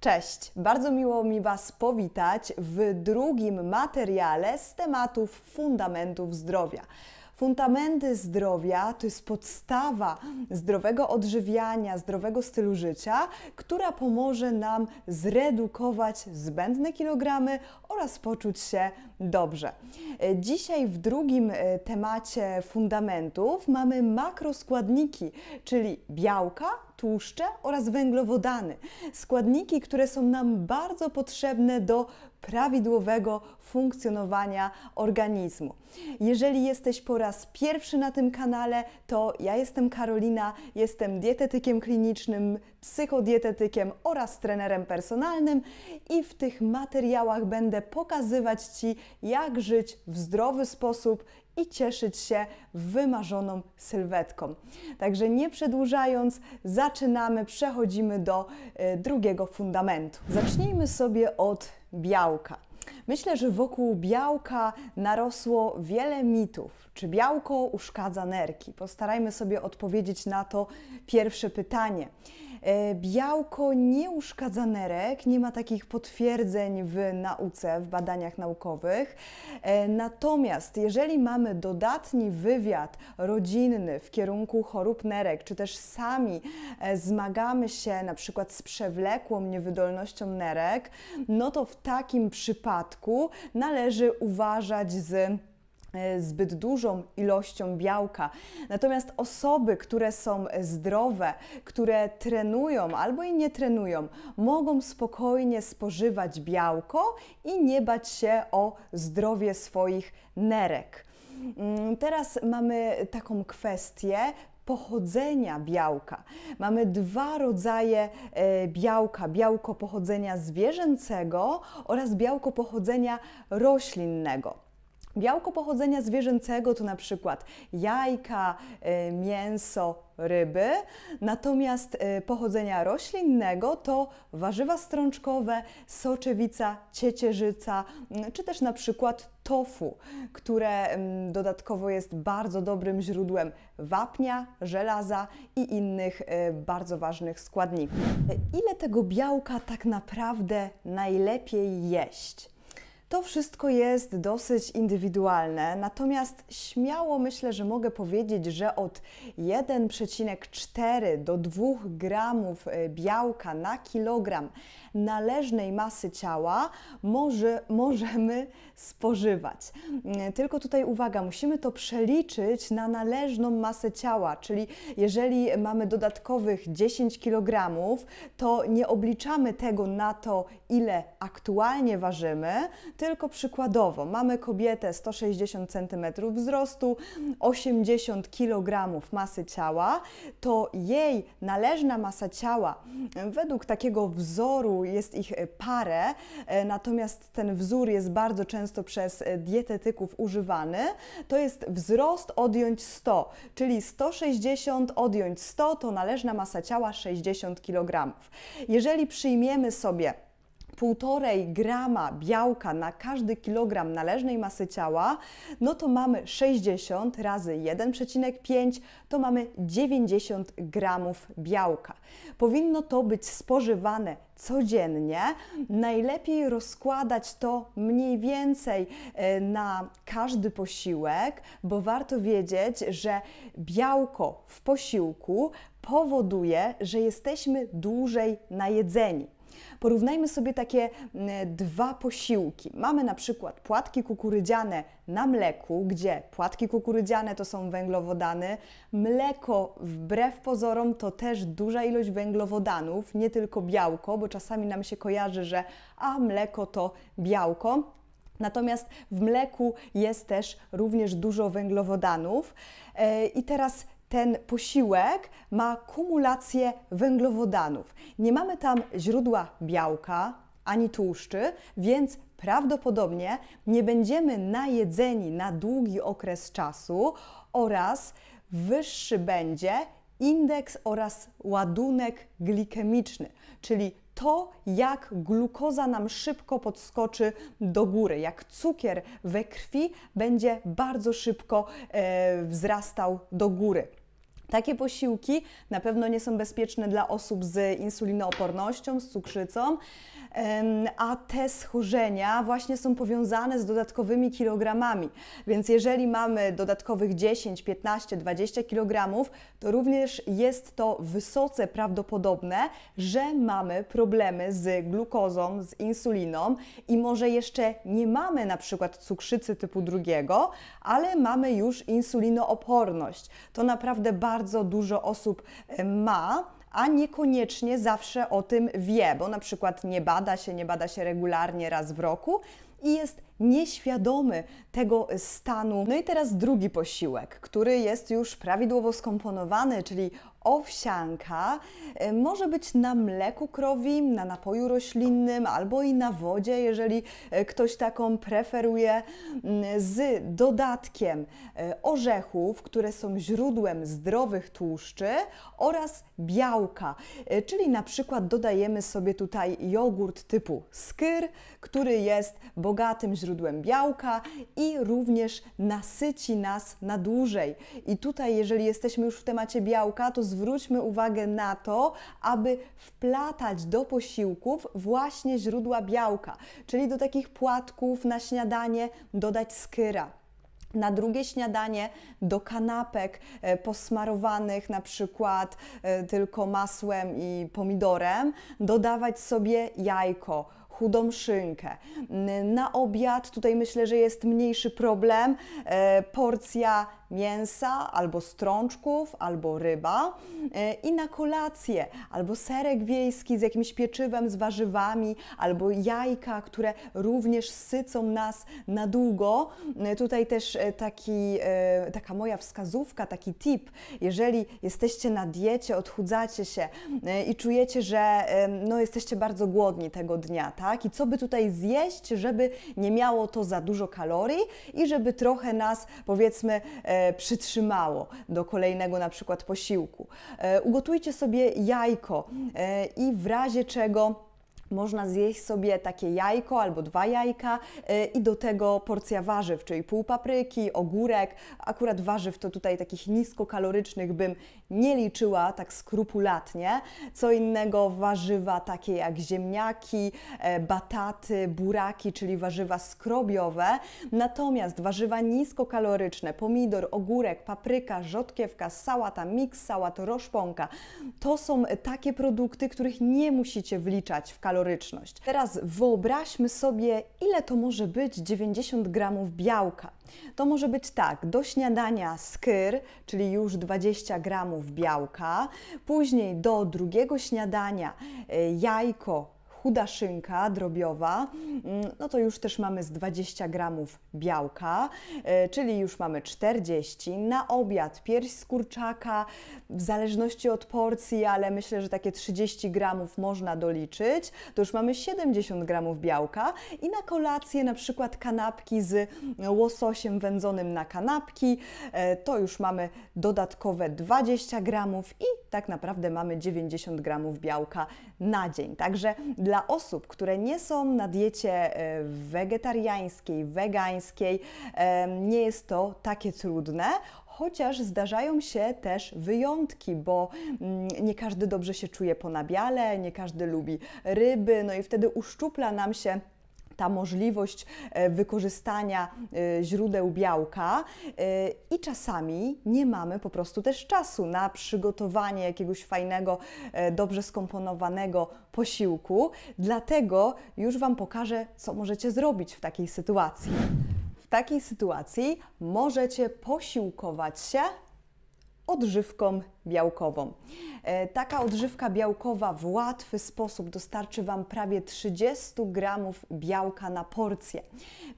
Cześć, bardzo miło mi Was powitać w drugim materiale z tematów fundamentów zdrowia. Fundamenty zdrowia to jest podstawa zdrowego odżywiania, zdrowego stylu życia, która pomoże nam zredukować zbędne kilogramy oraz poczuć się dobrze. Dzisiaj w drugim e, temacie fundamentów mamy makroskładniki, czyli białka, tłuszcze oraz węglowodany. Składniki, które są nam bardzo potrzebne do prawidłowego funkcjonowania organizmu. Jeżeli jesteś po raz pierwszy na tym kanale, to ja jestem Karolina, jestem dietetykiem klinicznym, psychodietetykiem oraz trenerem personalnym i w tych materiałach będę pokazywać Ci, jak żyć w zdrowy sposób i cieszyć się wymarzoną sylwetką. Także nie przedłużając, zaczynamy, przechodzimy do e, drugiego fundamentu. Zacznijmy sobie od białka. Myślę, że wokół białka narosło wiele mitów. Czy białko uszkadza nerki? Postarajmy sobie odpowiedzieć na to pierwsze pytanie. E, białko nerek nie ma takich potwierdzeń w nauce, w badaniach naukowych. E, natomiast jeżeli mamy dodatni wywiad rodzinny w kierunku chorób nerek, czy też sami e, zmagamy się na przykład z przewlekłą niewydolnością nerek, no to w takim przypadku należy uważać z E, zbyt dużą ilością białka. Natomiast osoby, które są zdrowe, które trenują albo i nie trenują, mogą spokojnie spożywać białko i nie bać się o zdrowie swoich nerek. Mm, teraz mamy taką kwestię, pochodzenia białka. Mamy dwa rodzaje e, białka: białko pochodzenia zwierzęcego oraz białko pochodzenia roślinnego. Białko pochodzenia zwierzęcego to na przykład jajka, y, mięso, ryby, natomiast y, pochodzenia roślinnego to warzywa strączkowe, soczewica, ciecierzyca, mm, czy też na przykład tofu, które mm, dodatkowo jest bardzo dobrym źródłem wapnia, żelaza i innych y, bardzo ważnych składników. Ile tego białka tak naprawdę najlepiej jeść? To wszystko jest dosyć indywidualne, natomiast śmiało myślę, że mogę powiedzieć, że od 1,4 do 2 gramów y, białka na kilogram należnej masy ciała może, możemy spożywać. Y, tylko tutaj uwaga, musimy to przeliczyć na należną masę ciała, czyli jeżeli mamy dodatkowych 10 kg, to nie obliczamy tego na to, ile aktualnie ważymy, tylko przykładowo mamy kobietę 160 cm wzrostu, 80 kg masy ciała, to jej należna masa ciała e, według takiego wzoru jest ich e, parę, e, natomiast ten wzór jest bardzo często przez dietetyków używany, to jest wzrost odjąć 100, czyli 160 odjąć 100 to należna masa ciała 60 kg. Jeżeli przyjmiemy sobie 1,5 grama białka na każdy kilogram należnej masy ciała, no to mamy 60 razy 1,5 to mamy 90 gramów białka. Powinno to być spożywane codziennie. Najlepiej rozkładać to mniej więcej e, na każdy posiłek, bo warto wiedzieć, że białko w posiłku powoduje, że jesteśmy dłużej najedzeni. Porównajmy sobie takie mm, dwa posiłki. Mamy na przykład płatki kukurydziane na mleku, gdzie płatki kukurydziane to są węglowodany, mleko wbrew pozorom to też duża ilość węglowodanów, nie tylko białko, bo czasami nam się kojarzy, że a mleko to białko, Natomiast w mleku jest też również dużo węglowodanów. E, I teraz ten posiłek ma kumulację węglowodanów. Nie mamy tam źródła białka ani tłuszczy, więc prawdopodobnie nie będziemy najedzeni na długi okres czasu oraz wyższy będzie indeks oraz ładunek glikemiczny, czyli to, jak glukoza nam szybko podskoczy do góry, jak cukier we krwi będzie bardzo szybko e, wzrastał do góry. Takie posiłki na pewno nie są bezpieczne dla osób z insulinoopornością, z cukrzycą, a te schorzenia właśnie są powiązane z dodatkowymi kilogramami. Więc jeżeli mamy dodatkowych 10, 15, 20 kilogramów, to również jest to wysoce prawdopodobne, że mamy problemy z glukozą, z insuliną i może jeszcze nie mamy na przykład cukrzycy typu drugiego, ale mamy już insulinooporność. To naprawdę bardzo bardzo dużo osób e, ma a niekoniecznie zawsze o tym wie, bo na przykład nie bada się, nie bada się regularnie raz w roku i jest nieświadomy tego stanu. No i teraz drugi posiłek, który jest już prawidłowo skomponowany, czyli owsianka e, może być na mleku krowim, na napoju roślinnym albo i na wodzie, jeżeli e, ktoś taką preferuje, mm, z dodatkiem e, orzechów, które są źródłem zdrowych tłuszczy oraz białka. Czyli na przykład dodajemy sobie tutaj jogurt typu skyr, który jest bogatym źródłem białka i również nasyci nas na dłużej. I tutaj, jeżeli jesteśmy już w temacie białka, to zwróćmy uwagę na to, aby wplatać do posiłków właśnie źródła białka, czyli do takich płatków na śniadanie dodać skyra na drugie śniadanie do kanapek e, posmarowanych na przykład e, tylko masłem i pomidorem, dodawać sobie jajko, chudą szynkę. Na obiad tutaj myślę, że jest mniejszy problem. E, porcja mięsa, albo strączków, albo ryba y, i na kolację, albo serek wiejski z jakimś pieczywem, z warzywami, albo jajka, które również sycą nas na długo. Y, tutaj też y, taki, taka moja wskazówka, taki tip, jeżeli jesteście na diecie, odchudzacie się i czujecie, że no, jesteście bardzo głodni tego dnia, tak? I co by tutaj zjeść, żeby nie miało to za dużo kalorii i żeby trochę nas, powiedzmy, E, przytrzymało do kolejnego na przykład posiłku. E, ugotujcie sobie jajko e, i w razie czego można zjeść sobie takie jajko albo dwa jajka y, i do tego porcja warzyw, czyli pół papryki, ogórek. Akurat warzyw to tutaj takich niskokalorycznych bym nie liczyła tak skrupulatnie. Co innego warzywa takie jak ziemniaki, e, bataty, buraki, czyli warzywa skrobiowe. Natomiast warzywa niskokaloryczne, pomidor, ogórek, papryka, rzodkiewka, sałata, miks sałat, roszponka, to są takie produkty, których nie musicie wliczać w kaloryzm kaloryczność. Teraz wyobraźmy sobie, ile to może być 90 gramów białka. To może być tak, do śniadania skyr, czyli już 20 gramów białka, później do drugiego śniadania e, jajko chuda szynka drobiowa, mm, no to już też mamy z 20 gramów białka, e, czyli już mamy 40. Na obiad pierś z kurczaka, w zależności od porcji, ale myślę, że takie 30 gramów można doliczyć, to już mamy 70 gramów białka. I na kolację na przykład kanapki z łososiem wędzonym na kanapki, e, to już mamy dodatkowe 20 gramów i tak naprawdę mamy 90 gramów białka na dzień. Także dla osób, które nie są na diecie e, wegetariańskiej, wegańskiej, e, nie jest to takie trudne, chociaż zdarzają się też wyjątki, bo mm, nie każdy dobrze się czuje po nabiale, nie każdy lubi ryby, no i wtedy uszczupla nam się ta możliwość e, wykorzystania e, źródeł białka e, i czasami nie mamy po prostu też czasu na przygotowanie jakiegoś fajnego, dobrze skomponowanego posiłku. Dlatego już Wam pokażę, co możecie zrobić w takiej sytuacji. W takiej sytuacji możecie posiłkować się odżywką białkową. E, taka odżywka białkowa w łatwy sposób dostarczy Wam prawie 30 gramów białka na porcję.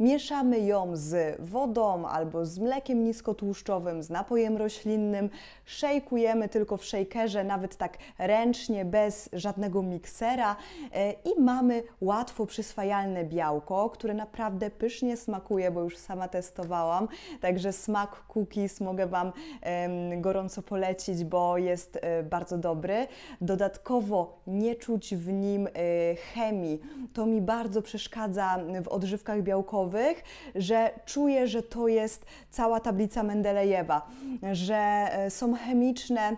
Mieszamy ją z wodą albo z mlekiem niskotłuszczowym, z napojem roślinnym. Szejkujemy tylko w szejkerze, nawet tak ręcznie, bez żadnego miksera e, i mamy łatwo przyswajalne białko, które naprawdę pysznie smakuje, bo już sama testowałam. Także smak cookies mogę Wam gorąco polecić, bo jest e, bardzo dobry. Dodatkowo nie czuć w nim e, chemii. To mi bardzo przeszkadza w odżywkach białkowych, że czuję, że to jest cała tablica Mendelejewa, że e, są chemiczne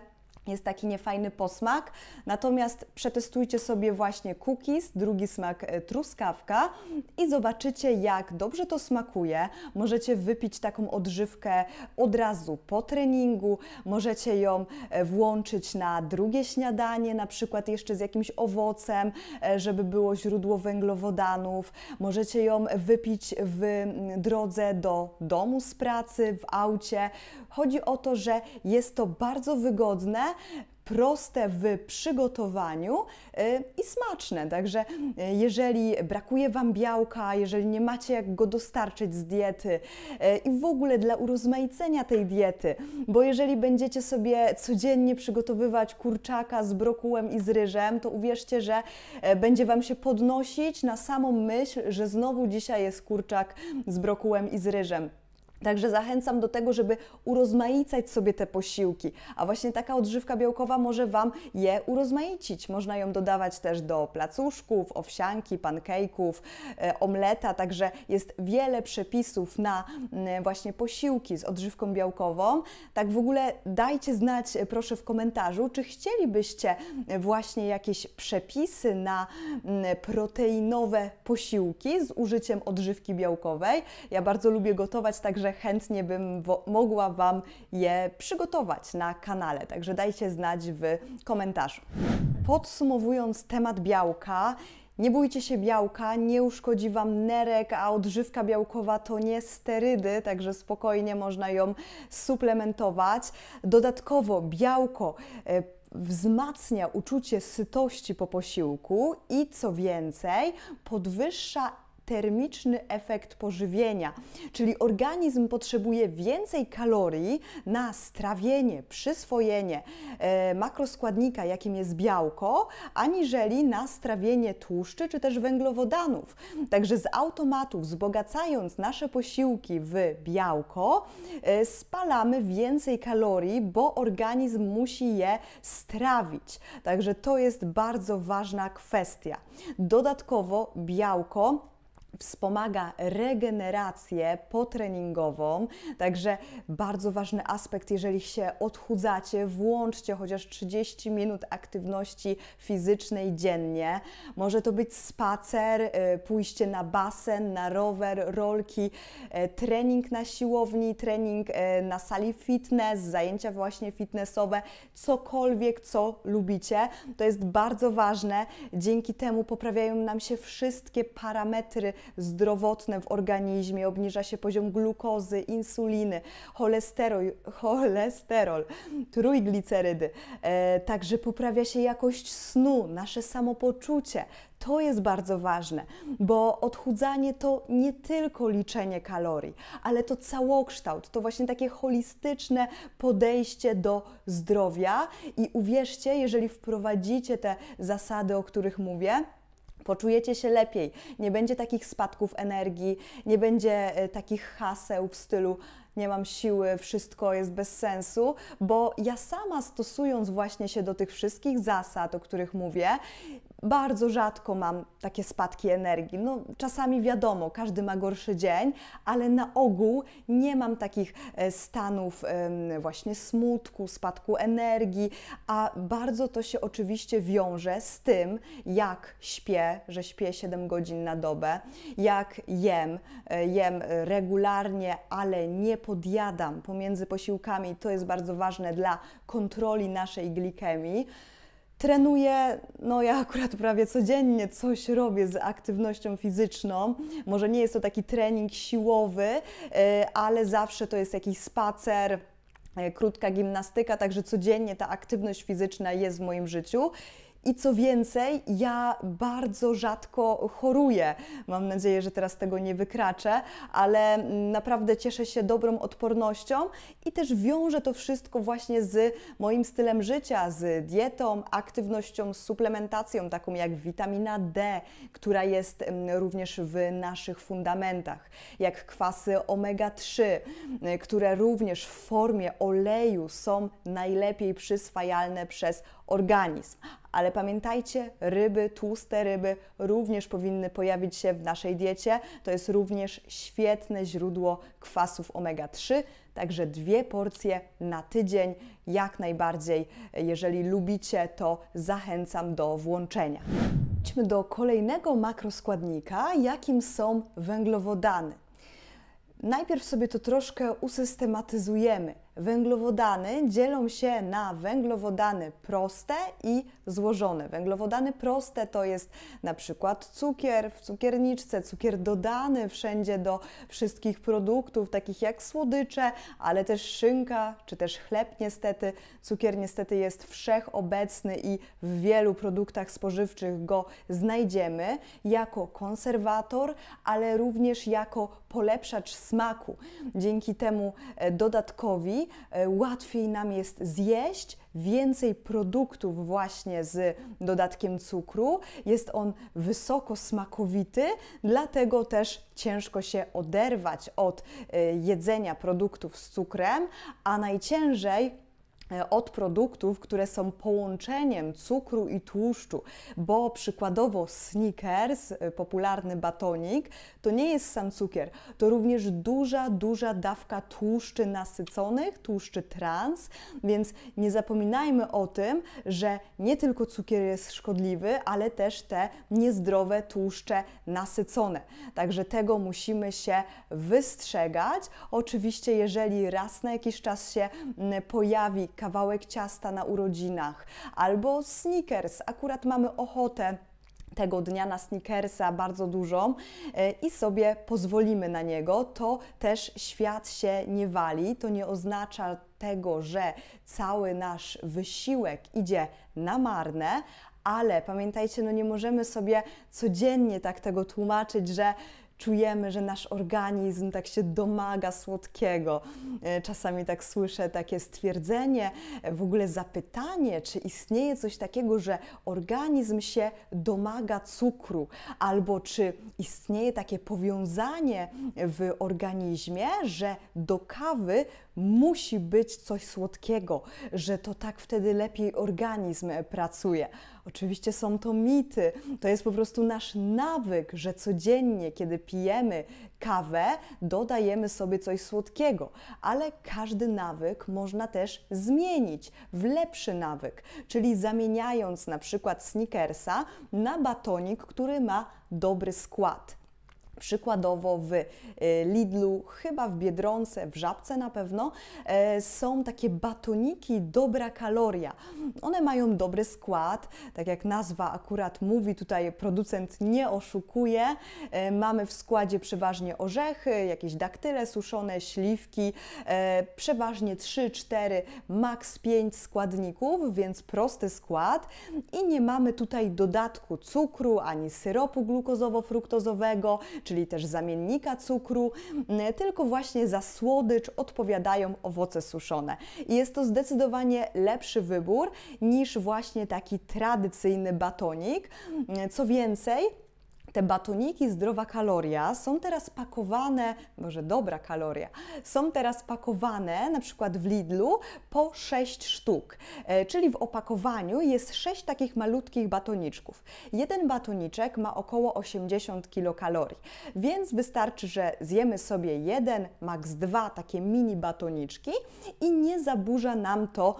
jest taki niefajny posmak. Natomiast przetestujcie sobie właśnie cookies, drugi smak e, truskawka i zobaczycie jak dobrze to smakuje. Możecie wypić taką odżywkę od razu po treningu, możecie ją e, włączyć na drugie śniadanie, na przykład jeszcze z jakimś owocem, e, żeby było źródło węglowodanów. Możecie ją wypić w drodze do domu z pracy, w aucie. Chodzi o to, że jest to bardzo wygodne proste w przygotowaniu y, i smaczne. Także y, jeżeli brakuje Wam białka, jeżeli nie macie jak go dostarczyć z diety y, i w ogóle dla urozmaicenia tej diety, bo jeżeli będziecie sobie codziennie przygotowywać kurczaka z brokułem i z ryżem, to uwierzcie, że będzie Wam się podnosić na samą myśl, że znowu dzisiaj jest kurczak z brokułem i z ryżem. Także zachęcam do tego, żeby urozmaicać sobie te posiłki, a właśnie taka odżywka białkowa może Wam je urozmaicić. Można ją dodawać też do placuszków, owsianki, pankejków, e, omleta, także jest wiele przepisów na mm, e, właśnie posiłki z odżywką białkową. Tak w ogóle dajcie znać e, proszę w komentarzu, czy chcielibyście właśnie jakieś przepisy na mm, proteinowe posiłki z użyciem odżywki białkowej. Ja bardzo lubię gotować, także chętnie bym mogła Wam je przygotować na kanale, także dajcie znać w komentarzu. Podsumowując temat białka, nie bójcie się białka, nie uszkodzi Wam nerek, a odżywka białkowa to nie sterydy, także spokojnie można ją suplementować. Dodatkowo białko e, wzmacnia uczucie sytości po posiłku i co więcej, podwyższa termiczny efekt pożywienia, czyli organizm potrzebuje więcej kalorii na strawienie, przyswojenie e, makroskładnika, jakim jest białko, aniżeli na strawienie tłuszczy czy też węglowodanów. Także z automatu, wzbogacając nasze posiłki w białko, e, spalamy więcej kalorii, bo organizm musi je strawić. Także to jest bardzo ważna kwestia. Dodatkowo białko wspomaga regenerację potreningową, także bardzo ważny aspekt, jeżeli się odchudzacie, włączcie chociaż 30 minut aktywności fizycznej dziennie. Może to być spacer, y, pójście na basen, na rower, rolki, y, trening na siłowni, trening y, na sali fitness, zajęcia właśnie fitnessowe, cokolwiek, co lubicie. To jest bardzo ważne. Dzięki temu poprawiają nam się wszystkie parametry zdrowotne w organizmie, obniża się poziom glukozy, insuliny, cholesterol, cholesterol trójglicerydy, e, także poprawia się jakość snu, nasze samopoczucie. To jest bardzo ważne, bo odchudzanie to nie tylko liczenie kalorii, ale to całokształt, to właśnie takie holistyczne podejście do zdrowia. I uwierzcie, jeżeli wprowadzicie te zasady, o których mówię, Poczujecie się lepiej, nie będzie takich spadków energii, nie będzie e, takich haseł w stylu nie mam siły, wszystko jest bez sensu, bo ja sama stosując właśnie się do tych wszystkich zasad, o których mówię, bardzo rzadko mam takie spadki energii. No, czasami wiadomo, każdy ma gorszy dzień, ale na ogół nie mam takich e, stanów właśnie smutku, spadku energii, a bardzo to się oczywiście wiąże z tym, jak śpię, że śpię 7 godzin na dobę, jak jem, e, jem regularnie, ale nie podjadam pomiędzy posiłkami. To jest bardzo ważne dla kontroli naszej glikemii. Trenuję, no ja akurat prawie codziennie coś robię z aktywnością fizyczną. Może nie jest to taki trening siłowy, e, ale zawsze to jest jakiś spacer, e, krótka gimnastyka, także codziennie ta aktywność fizyczna jest w moim życiu. I co więcej, ja bardzo rzadko choruję. Mam nadzieję, że teraz tego nie wykraczę, ale mm, naprawdę cieszę się dobrą odpornością i też wiążę to wszystko właśnie z moim stylem życia, z dietą, aktywnością, suplementacją, taką jak witamina D, która jest mm, również w naszych fundamentach, jak kwasy omega-3, y, które również w formie oleju są najlepiej przyswajalne przez organizm. Ale pamiętajcie, ryby, tłuste ryby również powinny pojawić się w naszej diecie. To jest również świetne źródło kwasów omega-3, także dwie porcje na tydzień jak najbardziej. Jeżeli lubicie, to zachęcam do włączenia. Idźmy do kolejnego makroskładnika, jakim są węglowodany. Najpierw sobie to troszkę usystematyzujemy. Węglowodany dzielą się na węglowodany proste i złożone. Węglowodany proste to jest na przykład cukier w cukierniczce, cukier dodany wszędzie do wszystkich produktów, takich jak słodycze, ale też szynka czy też chleb niestety. Cukier niestety jest wszechobecny i w wielu produktach spożywczych go znajdziemy jako konserwator, ale również jako polepszacz smaku. Dzięki temu e, dodatkowi E, łatwiej nam jest zjeść więcej produktów właśnie z dodatkiem cukru. Jest on wysoko smakowity, dlatego też ciężko się oderwać od e, jedzenia produktów z cukrem, a najciężej E, od produktów, które są połączeniem cukru i tłuszczu, bo przykładowo Snickers, e, popularny batonik, to nie jest sam cukier, to również duża, duża dawka tłuszczy nasyconych, tłuszczy trans, więc nie zapominajmy o tym, że nie tylko cukier jest szkodliwy, ale też te niezdrowe tłuszcze nasycone. Także tego musimy się wystrzegać. Oczywiście, jeżeli raz na jakiś czas się pojawi kawałek ciasta na urodzinach albo sneakers. Akurat mamy ochotę tego dnia na sneakersa bardzo dużą e, i sobie pozwolimy na niego, to też świat się nie wali. To nie oznacza tego, że cały nasz wysiłek idzie na marne, ale pamiętajcie, no nie możemy sobie codziennie tak tego tłumaczyć, że czujemy, że nasz organizm tak się domaga słodkiego. E, czasami tak słyszę takie stwierdzenie, e, w ogóle zapytanie, czy istnieje coś takiego, że organizm się domaga cukru, albo czy istnieje takie powiązanie w organizmie, że do kawy musi być coś słodkiego, że to tak wtedy lepiej organizm pracuje. Oczywiście są to mity, to jest po prostu nasz nawyk, że codziennie, kiedy pijemy kawę, dodajemy sobie coś słodkiego, ale każdy nawyk można też zmienić w lepszy nawyk, czyli zamieniając na przykład snickersa na batonik, który ma dobry skład. Przykładowo w y, Lidlu, chyba w Biedronce, w Żabce na pewno e, są takie batoniki dobra kaloria. One mają dobry skład, tak jak nazwa akurat mówi, tutaj producent nie oszukuje. E, mamy w składzie przeważnie orzechy, jakieś daktyle suszone, śliwki, e, przeważnie 3, 4, maks 5 składników, więc prosty skład i nie mamy tutaj dodatku cukru ani syropu glukozowo-fruktozowego czy czyli też zamiennika cukru, tylko właśnie za słodycz odpowiadają owoce suszone. I jest to zdecydowanie lepszy wybór niż właśnie taki tradycyjny batonik. Co więcej, te batoniki zdrowa kaloria są teraz pakowane, może dobra kaloria, są teraz pakowane na przykład w Lidlu po 6 sztuk, e, czyli w opakowaniu jest 6 takich malutkich batoniczków. Jeden batoniczek ma około 80 kilokalorii, więc wystarczy, że zjemy sobie jeden, maks dwa takie mini batoniczki i nie zaburza nam to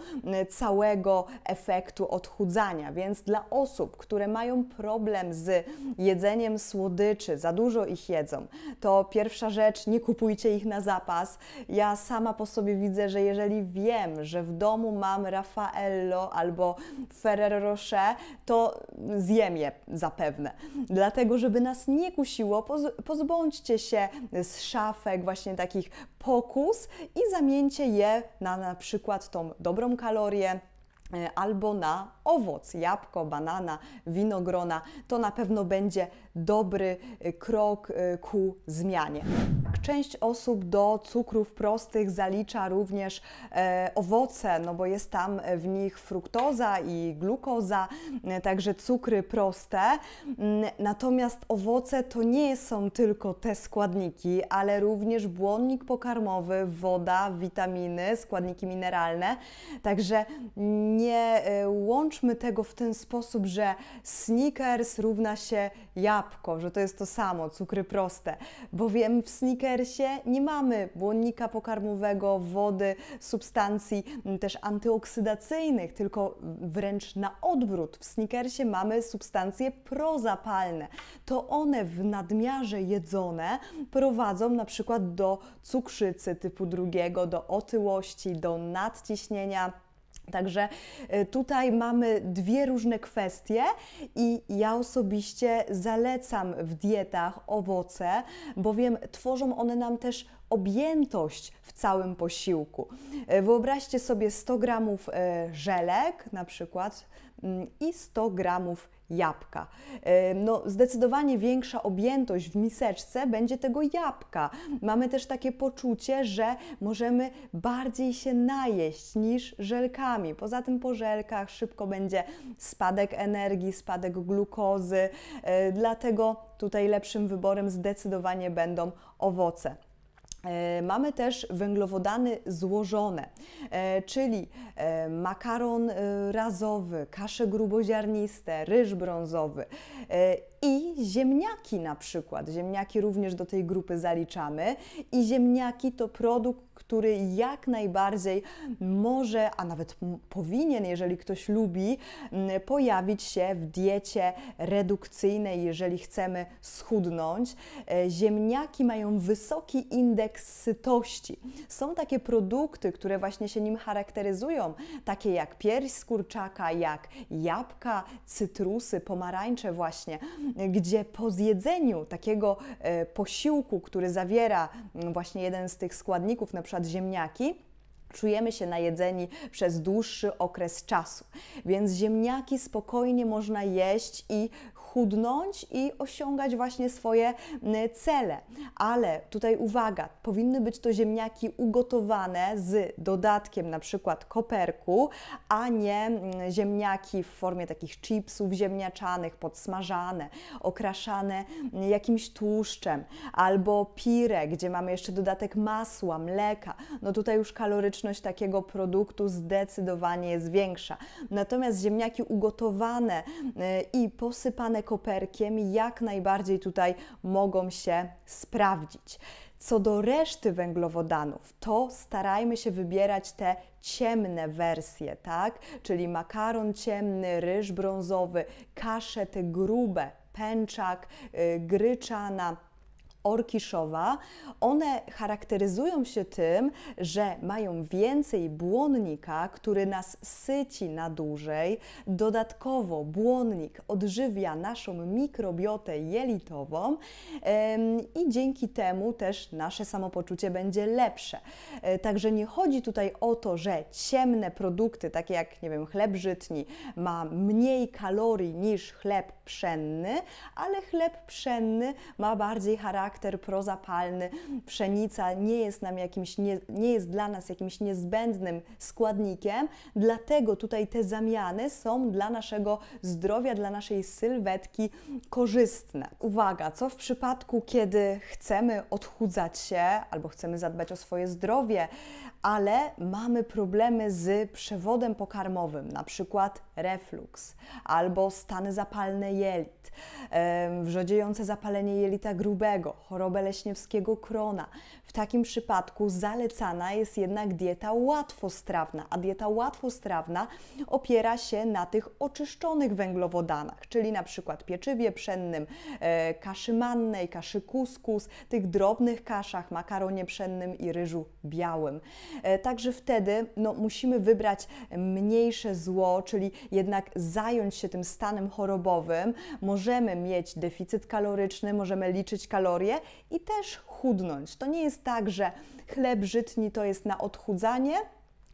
całego efektu odchudzania, więc dla osób, które mają problem z jedzeniem jedzeniem słodyczy, za dużo ich jedzą, to pierwsza rzecz, nie kupujcie ich na zapas. Ja sama po sobie widzę, że jeżeli wiem, że w domu mam Raffaello albo Ferrero Rocher, to zjem je zapewne. Dlatego, żeby nas nie kusiło, pozbądźcie się z szafek właśnie takich pokus i zamieńcie je na na przykład tą dobrą kalorię, E, albo na owoc, jabłko, banana, winogrona. To na pewno będzie dobry e, krok e, ku zmianie. Część osób do cukrów prostych zalicza również owoce, no bo jest tam w nich fruktoza i glukoza, także cukry proste. Mm, natomiast owoce to nie są tylko te składniki, ale również błonnik pokarmowy, woda, witaminy, składniki mineralne. Także nie nie e, łączmy tego w ten sposób, że sneakers równa się jabłko, że to jest to samo, cukry proste, bowiem w sneakersie nie mamy błonnika pokarmowego, wody, substancji też antyoksydacyjnych, tylko wręcz na odwrót. W sneakersie mamy substancje prozapalne. To one w nadmiarze jedzone prowadzą na przykład do cukrzycy typu drugiego, do otyłości, do nadciśnienia Także y, tutaj mamy dwie różne kwestie i ja osobiście zalecam w dietach owoce, bowiem tworzą one nam też objętość w całym posiłku. Y, wyobraźcie sobie 100 gramów y, żelek na przykład mm, i 100 gramów jabłka. No, zdecydowanie większa objętość w miseczce będzie tego jabłka. Mamy też takie poczucie, że możemy bardziej się najeść niż żelkami. Poza tym po żelkach szybko będzie spadek energii, spadek glukozy, e, dlatego tutaj lepszym wyborem zdecydowanie będą owoce. E, mamy też węglowodany złożone, e, czyli e, makaron razowy, kasze gruboziarniste, ryż brązowy i ziemniaki na przykład. Ziemniaki również do tej grupy zaliczamy i ziemniaki to produkt, który jak najbardziej może, a nawet powinien, jeżeli ktoś lubi, pojawić się w diecie redukcyjnej, jeżeli chcemy schudnąć. E, ziemniaki mają wysoki indeks sytości. Są takie produkty, które właśnie się nim charakteryzują, takie jak pierś z kurczaka, jak jabłka, cytrusy, pomarańcze właśnie gdzie po zjedzeniu takiego e, posiłku, który zawiera mm, właśnie jeden z tych składników, na przykład ziemniaki, czujemy się najedzeni przez dłuższy okres czasu. Więc ziemniaki spokojnie można jeść i chudnąć i osiągać właśnie swoje mm, cele. Ale tutaj uwaga, powinny być to ziemniaki ugotowane z dodatkiem na przykład koperku, a nie mm, ziemniaki w formie takich chipsów ziemniaczanych, podsmażane, okraszane mm, jakimś tłuszczem, albo pire, gdzie mamy jeszcze dodatek masła, mleka. No tutaj już kaloryczność takiego produktu zdecydowanie jest większa. Natomiast ziemniaki ugotowane y, i posypane koperkiem jak najbardziej tutaj mogą się sprawdzić. Co do reszty węglowodanów, to starajmy się wybierać te ciemne wersje, tak? Czyli makaron ciemny, ryż brązowy, kasze te grube, pęczak, y, gryczana orkiszowa, one charakteryzują się tym, że mają więcej błonnika, który nas syci na dłużej. Dodatkowo błonnik odżywia naszą mikrobiotę jelitową i dzięki temu też nasze samopoczucie będzie lepsze. E, także nie chodzi tutaj o to, że ciemne produkty, takie jak nie wiem, chleb żytni, ma mniej kalorii niż chleb pszenny, ale chleb pszenny ma bardziej charakter charakter prozapalny. Pszenica nie jest nam jakimś, nie, nie jest dla nas jakimś niezbędnym składnikiem, dlatego tutaj te zamiany są dla naszego zdrowia, dla naszej sylwetki korzystne. Uwaga, co w przypadku, kiedy chcemy odchudzać się albo chcemy zadbać o swoje zdrowie, ale mamy problemy z przewodem pokarmowym, na przykład reflux, albo stany zapalne jelit, wrzodziejące zapalenie jelita grubego, chorobę leśniewskiego krona, w takim przypadku zalecana jest jednak dieta łatwostrawna, a dieta łatwostrawna opiera się na tych oczyszczonych węglowodanach, czyli na przykład pieczywie pszennym, e, kaszy mannej, kaszy kuskus, tych drobnych kaszach, makaronie pszennym i ryżu białym. E, także wtedy no, musimy wybrać mniejsze zło, czyli jednak zająć się tym stanem chorobowym. Możemy mieć deficyt kaloryczny, możemy liczyć kalorie i też chudnąć. To nie jest tak, że chleb żytni to jest na odchudzanie,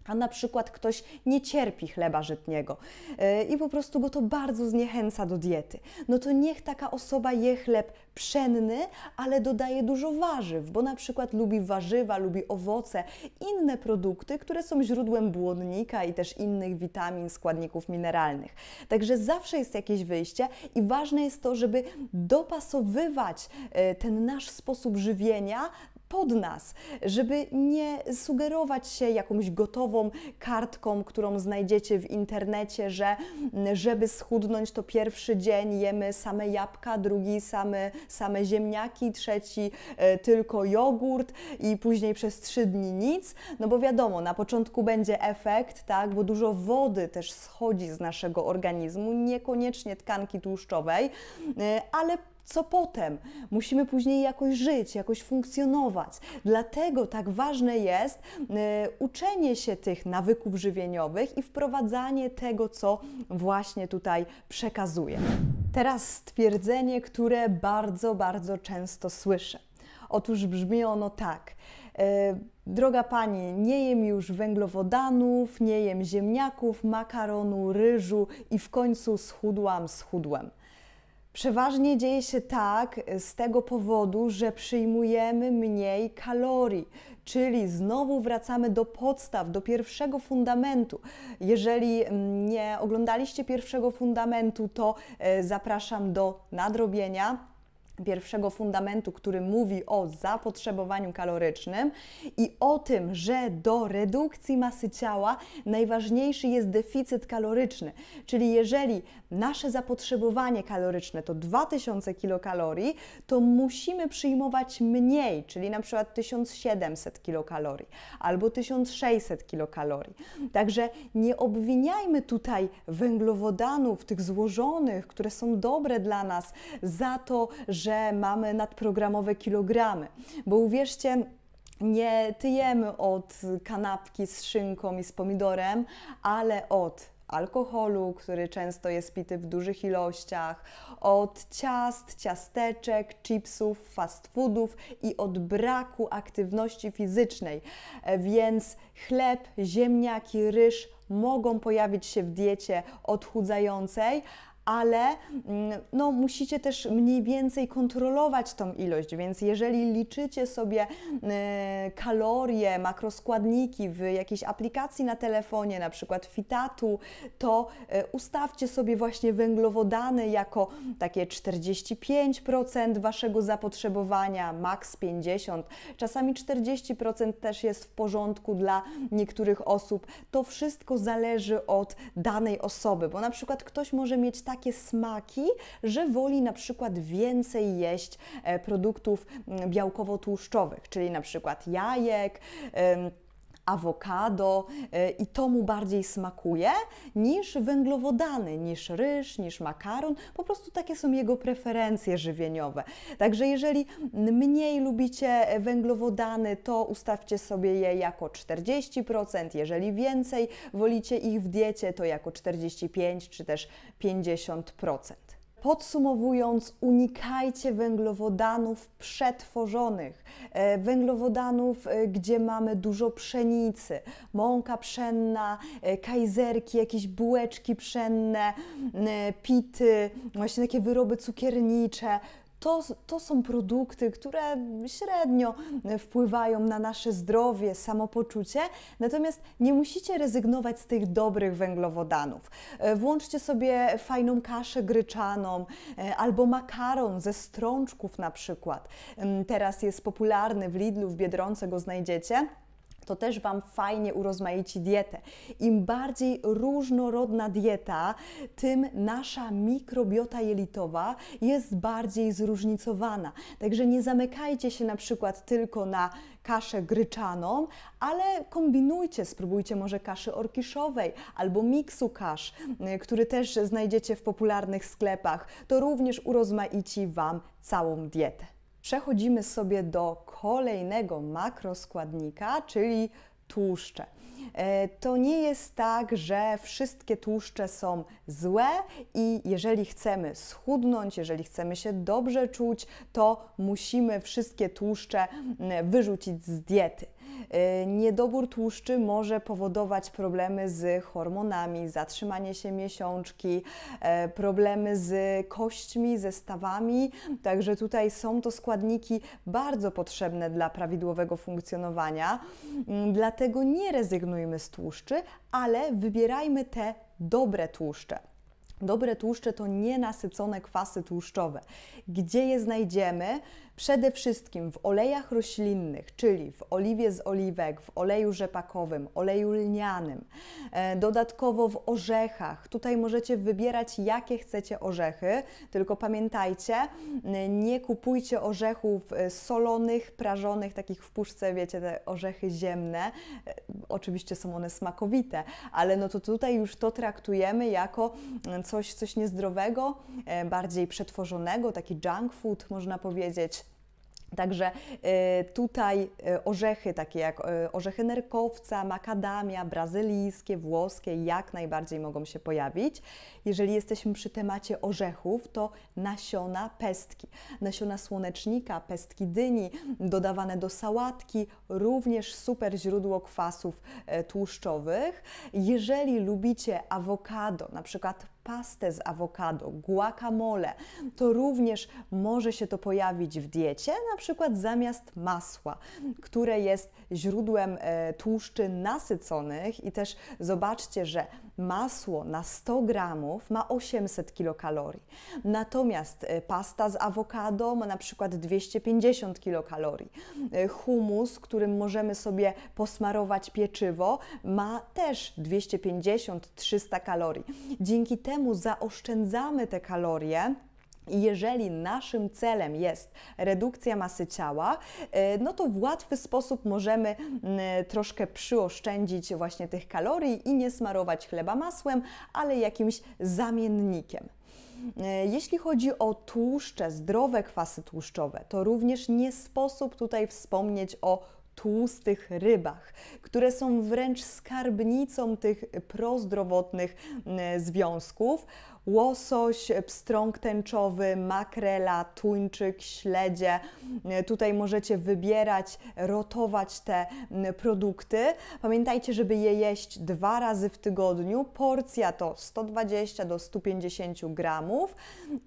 a na przykład ktoś nie cierpi chleba żytniego y, i po prostu go to bardzo zniechęca do diety, no to niech taka osoba je chleb pszenny, ale dodaje dużo warzyw, bo na przykład lubi warzywa, lubi owoce, inne produkty, które są źródłem błonnika i też innych witamin, składników mineralnych. Także zawsze jest jakieś wyjście i ważne jest to, żeby dopasowywać y, ten nasz sposób żywienia pod nas, żeby nie sugerować się jakąś gotową kartką, którą znajdziecie w internecie, że żeby schudnąć, to pierwszy dzień jemy same jabłka, drugi same, same ziemniaki, trzeci e, tylko jogurt i później przez trzy dni nic. No bo wiadomo, na początku będzie efekt, tak, bo dużo wody też schodzi z naszego organizmu, niekoniecznie tkanki tłuszczowej, e, ale co potem? Musimy później jakoś żyć, jakoś funkcjonować. Dlatego tak ważne jest y, uczenie się tych nawyków żywieniowych i wprowadzanie tego, co właśnie tutaj przekazuję. Teraz stwierdzenie, które bardzo, bardzo często słyszę. Otóż brzmi ono tak. Y, droga Pani, nie jem już węglowodanów, nie jem ziemniaków, makaronu, ryżu i w końcu schudłam, schudłem. Przeważnie dzieje się tak z tego powodu, że przyjmujemy mniej kalorii, czyli znowu wracamy do podstaw, do pierwszego fundamentu. Jeżeli mm, nie oglądaliście pierwszego fundamentu, to e, zapraszam do nadrobienia pierwszego fundamentu, który mówi o zapotrzebowaniu kalorycznym i o tym, że do redukcji masy ciała najważniejszy jest deficyt kaloryczny. Czyli jeżeli nasze zapotrzebowanie kaloryczne to 2000 kilokalorii, to musimy przyjmować mniej, czyli na przykład 1700 kilokalorii albo 1600 kilokalorii. Także nie obwiniajmy tutaj węglowodanów, tych złożonych, które są dobre dla nas, za to, że że mamy nadprogramowe kilogramy. Bo uwierzcie, nie tyjemy od kanapki z szynką i z pomidorem, ale od alkoholu, który często jest pity w dużych ilościach, od ciast, ciasteczek, chipsów, fast foodów i od braku aktywności fizycznej. E, więc chleb, ziemniaki, ryż mogą pojawić się w diecie odchudzającej, ale mm, no, musicie też mniej więcej kontrolować tą ilość, więc jeżeli liczycie sobie e, kalorie, makroskładniki w jakiejś aplikacji na telefonie, na przykład Fitatu, to e, ustawcie sobie właśnie węglowodany jako takie 45% waszego zapotrzebowania, maks 50, czasami 40% też jest w porządku dla niektórych osób. To wszystko zależy od danej osoby, bo na przykład ktoś może mieć tak takie smaki, że woli na przykład więcej jeść e, produktów mm, białkowo-tłuszczowych, czyli na przykład jajek, awokado e, i to mu bardziej smakuje niż węglowodany, niż ryż, niż makaron. Po prostu takie są jego preferencje żywieniowe. Także jeżeli mniej lubicie węglowodany, to ustawcie sobie je jako 40%. Jeżeli więcej wolicie ich w diecie, to jako 45 czy też 50%. Podsumowując, unikajcie węglowodanów przetworzonych, e, węglowodanów, e, gdzie mamy dużo pszenicy, mąka pszenna, e, kajzerki, jakieś bułeczki pszenne, pity, właśnie takie wyroby cukiernicze to, to są produkty, które średnio wpływają na nasze zdrowie, samopoczucie, natomiast nie musicie rezygnować z tych dobrych węglowodanów. E, włączcie sobie fajną kaszę gryczaną e, albo makaron ze strączków na przykład. Teraz jest popularny w Lidlu, w Biedronce go znajdziecie to też Wam fajnie urozmaici dietę. Im bardziej różnorodna dieta, tym nasza mikrobiota jelitowa jest bardziej zróżnicowana. Także nie zamykajcie się na przykład tylko na kaszę gryczaną, ale kombinujcie, spróbujcie może kaszy orkiszowej albo miksu kasz, y, który też znajdziecie w popularnych sklepach. To również urozmaici Wam całą dietę. Przechodzimy sobie do kolejnego makroskładnika, czyli tłuszcze. E, to nie jest tak, że wszystkie tłuszcze są złe i jeżeli chcemy schudnąć, jeżeli chcemy się dobrze czuć, to musimy wszystkie tłuszcze mm, wyrzucić z diety. E, niedobór tłuszczy może powodować problemy z hormonami, zatrzymanie się miesiączki, e, problemy z kośćmi, ze stawami. Także tutaj są to składniki bardzo potrzebne dla prawidłowego funkcjonowania. Mm, dlatego nie rezygnujmy z tłuszczy, ale wybierajmy te dobre tłuszcze. Dobre tłuszcze to nienasycone kwasy tłuszczowe. Gdzie je znajdziemy? Przede wszystkim w olejach roślinnych, czyli w oliwie z oliwek, w oleju rzepakowym, oleju lnianym, e, dodatkowo w orzechach. Tutaj możecie wybierać, jakie chcecie orzechy, tylko pamiętajcie, nie kupujcie orzechów e, solonych, prażonych, takich w puszce, wiecie, te orzechy ziemne. E, oczywiście są one smakowite, ale no to tutaj już to traktujemy jako coś, coś niezdrowego, bardziej przetworzonego, taki junk food, można powiedzieć. Także y, tutaj y, orzechy takie jak y, orzechy nerkowca, makadamia, brazylijskie, włoskie jak najbardziej mogą się pojawić. Jeżeli jesteśmy przy temacie orzechów, to nasiona pestki. Nasiona słonecznika, pestki dyni dodawane do sałatki, również super źródło kwasów tłuszczowych. Jeżeli lubicie awokado, na przykład pastę z awokado, guacamole, to również może się to pojawić w diecie, na przykład zamiast masła, które jest źródłem e, tłuszczy nasyconych i też zobaczcie, że masło na 100 gramów ma 800 kilokalorii, natomiast y, pasta z awokado ma na przykład 250 kilokalorii. Y, humus, którym możemy sobie posmarować pieczywo, ma też 250-300 kalorii. Dzięki temu zaoszczędzamy te kalorie i Jeżeli naszym celem jest redukcja masy ciała, e, no to w łatwy sposób możemy mm, troszkę przyoszczędzić właśnie tych kalorii i nie smarować chleba masłem, ale jakimś zamiennikiem. E, jeśli chodzi o tłuszcze, zdrowe kwasy tłuszczowe, to również nie sposób tutaj wspomnieć o tłustych rybach, które są wręcz skarbnicą tych prozdrowotnych mm, związków łosoś, e, pstrąg tęczowy, makrela, tuńczyk, śledzie. E, tutaj możecie wybierać, rotować te produkty. Pamiętajcie, żeby je jeść dwa razy w tygodniu. Porcja to 120 do 150 gramów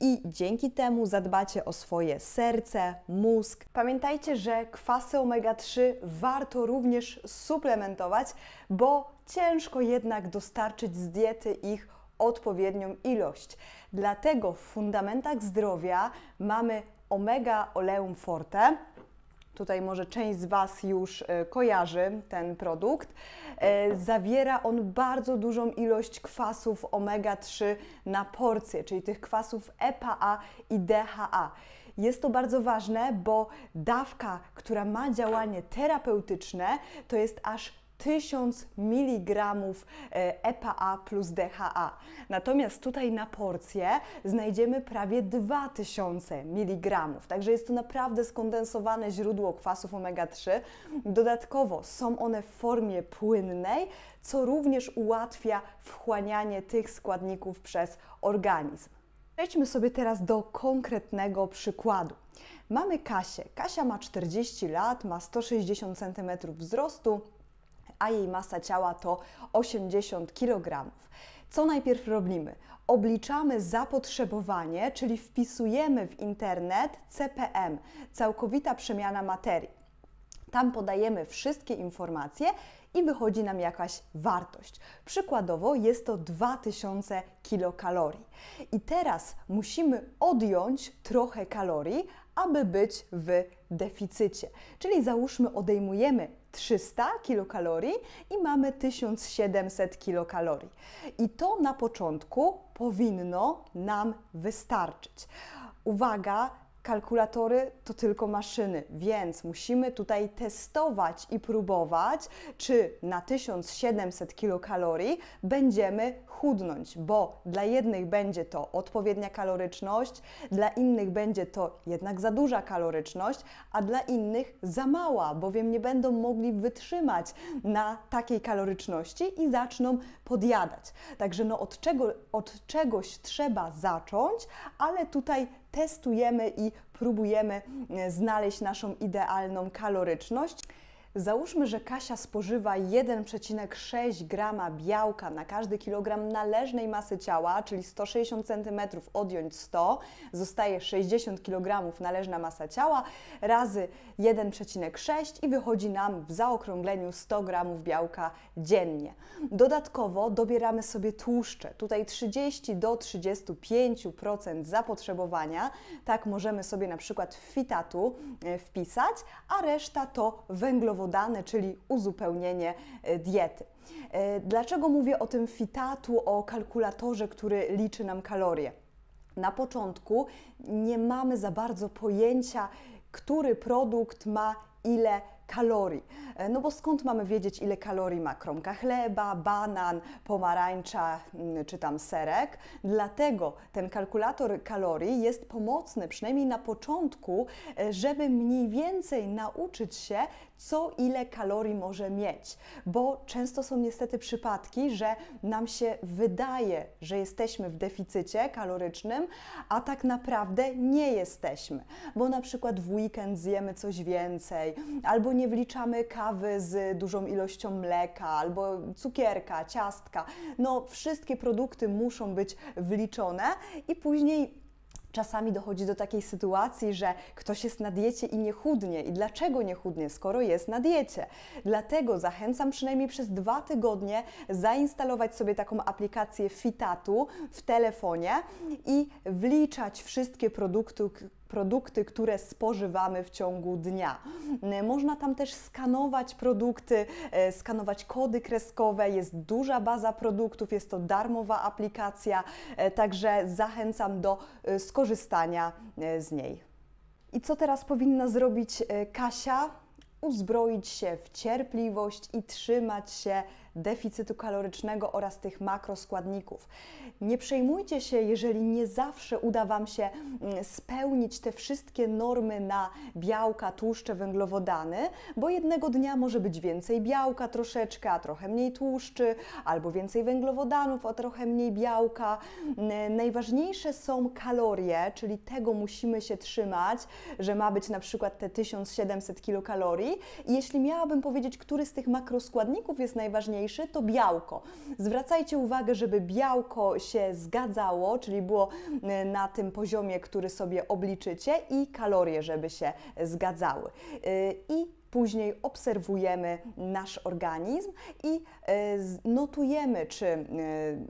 i dzięki temu zadbacie o swoje serce, mózg. Pamiętajcie, że kwasy omega-3 warto również suplementować, bo ciężko jednak dostarczyć z diety ich odpowiednią ilość. Dlatego w fundamentach zdrowia mamy omega oleum forte, tutaj może część z Was już e, kojarzy ten produkt. E, zawiera on bardzo dużą ilość kwasów omega-3 na porcję, czyli tych kwasów EPA i DHA. Jest to bardzo ważne, bo dawka, która ma działanie terapeutyczne, to jest aż 1000 mg EPA plus DHA. Natomiast tutaj na porcję znajdziemy prawie 2000 mg. Także jest to naprawdę skondensowane źródło kwasów omega-3. Dodatkowo są one w formie płynnej, co również ułatwia wchłanianie tych składników przez organizm. Przejdźmy sobie teraz do konkretnego przykładu. Mamy Kasię. Kasia ma 40 lat, ma 160 cm wzrostu, a jej masa ciała to 80 kg. Co najpierw robimy? Obliczamy zapotrzebowanie, czyli wpisujemy w internet CPM, całkowita przemiana materii. Tam podajemy wszystkie informacje i wychodzi nam jakaś wartość. Przykładowo jest to 2000 kilokalorii. I teraz musimy odjąć trochę kalorii, aby być w deficycie. Czyli załóżmy odejmujemy 300 kilokalorii i mamy 1700 kilokalorii. I to na początku powinno nam wystarczyć. Uwaga, kalkulatory to tylko maszyny, więc musimy tutaj testować i próbować, czy na 1700 kilokalorii będziemy chudnąć, bo dla jednych będzie to odpowiednia kaloryczność, dla innych będzie to jednak za duża kaloryczność, a dla innych za mała, bowiem nie będą mogli wytrzymać na takiej kaloryczności i zaczną podjadać. Także no od, czego, od czegoś trzeba zacząć, ale tutaj testujemy i próbujemy e, znaleźć naszą idealną kaloryczność. Załóżmy, że Kasia spożywa 1,6 grama białka na każdy kilogram należnej masy ciała, czyli 160 cm odjąć 100, zostaje 60 kg należna masa ciała razy 1,6 i wychodzi nam w zaokrągleniu 100 g białka dziennie. Dodatkowo dobieramy sobie tłuszcze, tutaj 30 do 35% zapotrzebowania, tak możemy sobie na przykład fitatu e, wpisać, a reszta to węglowodany węglowodany, czyli uzupełnienie e, diety. E, dlaczego mówię o tym fitatu, o kalkulatorze, który liczy nam kalorie? Na początku nie mamy za bardzo pojęcia, który produkt ma ile kalorii. E, no bo skąd mamy wiedzieć, ile kalorii ma kromka chleba, banan, pomarańcza mm, czy tam serek? Dlatego ten kalkulator kalorii jest pomocny, przynajmniej na początku, żeby mniej więcej nauczyć się, co ile kalorii może mieć, bo często są niestety przypadki, że nam się wydaje, że jesteśmy w deficycie kalorycznym, a tak naprawdę nie jesteśmy, bo na przykład w weekend zjemy coś więcej, albo nie wliczamy kawy z dużą ilością mleka, albo cukierka, ciastka. No, wszystkie produkty muszą być wliczone i później Czasami dochodzi do takiej sytuacji, że ktoś jest na diecie i nie chudnie. I dlaczego nie chudnie, skoro jest na diecie? Dlatego zachęcam przynajmniej przez dwa tygodnie zainstalować sobie taką aplikację Fitatu w telefonie i wliczać wszystkie produkty, produkty, które spożywamy w ciągu dnia. E, można tam też skanować produkty, e, skanować kody kreskowe, jest duża baza produktów, jest to darmowa aplikacja, e, także zachęcam do skorzystania z niej. I co teraz powinna zrobić Kasia? Uzbroić się w cierpliwość i trzymać się deficytu kalorycznego oraz tych makroskładników. Nie przejmujcie się, jeżeli nie zawsze uda Wam się mm, spełnić te wszystkie normy na białka, tłuszcze, węglowodany, bo jednego dnia może być więcej białka troszeczkę, a trochę mniej tłuszczy, albo więcej węglowodanów, a trochę mniej białka. Mm, najważniejsze są kalorie, czyli tego musimy się trzymać, że ma być na przykład te 1700 kilokalorii. I jeśli miałabym powiedzieć, który z tych makroskładników jest najważniejszy, najważniejszy, to białko. Zwracajcie uwagę, żeby białko się zgadzało, czyli było e, na tym poziomie, który sobie obliczycie i kalorie, żeby się zgadzały. E, I później obserwujemy nasz organizm i e, notujemy, czy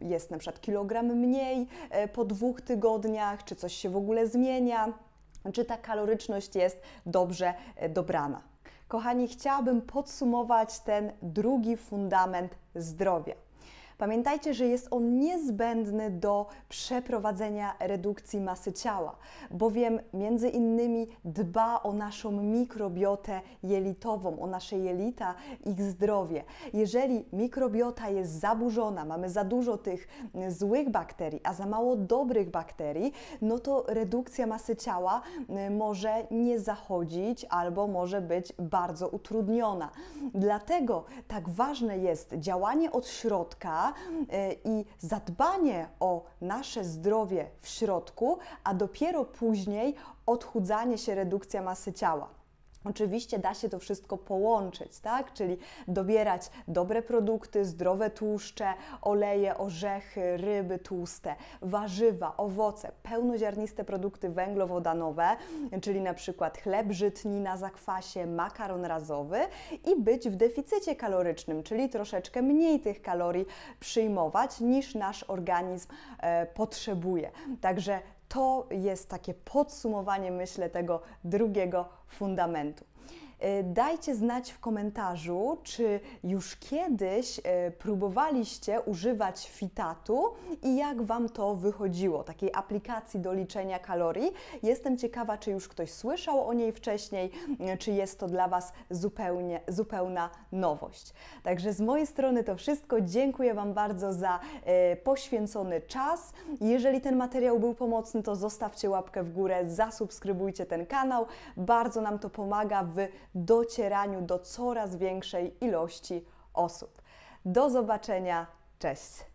jest na przykład kilogram mniej po dwóch tygodniach, czy coś się w ogóle zmienia, czy ta kaloryczność jest dobrze dobrana. Kochani, chciałabym podsumować ten drugi fundament zdrowia. Pamiętajcie, że jest on niezbędny do przeprowadzenia redukcji masy ciała, bowiem między innymi dba o naszą mikrobiotę jelitową, o nasze jelita, ich zdrowie. Jeżeli mikrobiota jest zaburzona, mamy za dużo tych złych bakterii, a za mało dobrych bakterii, no to redukcja masy ciała y, może nie zachodzić albo może być bardzo utrudniona. Dlatego tak ważne jest działanie od środka, E, I zadbanie o nasze zdrowie w środku, a dopiero później odchudzanie się, redukcja masy ciała. Oczywiście da się to wszystko połączyć, tak? Czyli dobierać dobre produkty, zdrowe tłuszcze, oleje, orzechy, ryby tłuste, warzywa, owoce, pełnoziarniste produkty węglowodanowe, czyli na przykład chleb żytni na zakwasie, makaron razowy i być w deficycie kalorycznym, czyli troszeczkę mniej tych kalorii przyjmować niż nasz organizm e, potrzebuje. Także to jest takie podsumowanie, myślę, tego drugiego fundamentu. E, dajcie znać w komentarzu, czy już kiedyś e, próbowaliście używać fitatu i jak Wam to wychodziło, takiej aplikacji do liczenia kalorii. Jestem ciekawa, czy już ktoś słyszał o niej wcześniej, e, czy jest to dla Was zupełnie, zupełna nowość. Także z mojej strony to wszystko. Dziękuję Wam bardzo za poświęcony czas. Jeżeli ten materiał był pomocny, to zostawcie łapkę w górę, zasubskrybujcie ten kanał. Bardzo nam to pomaga w docieraniu do coraz większej ilości osób. Do zobaczenia, cześć!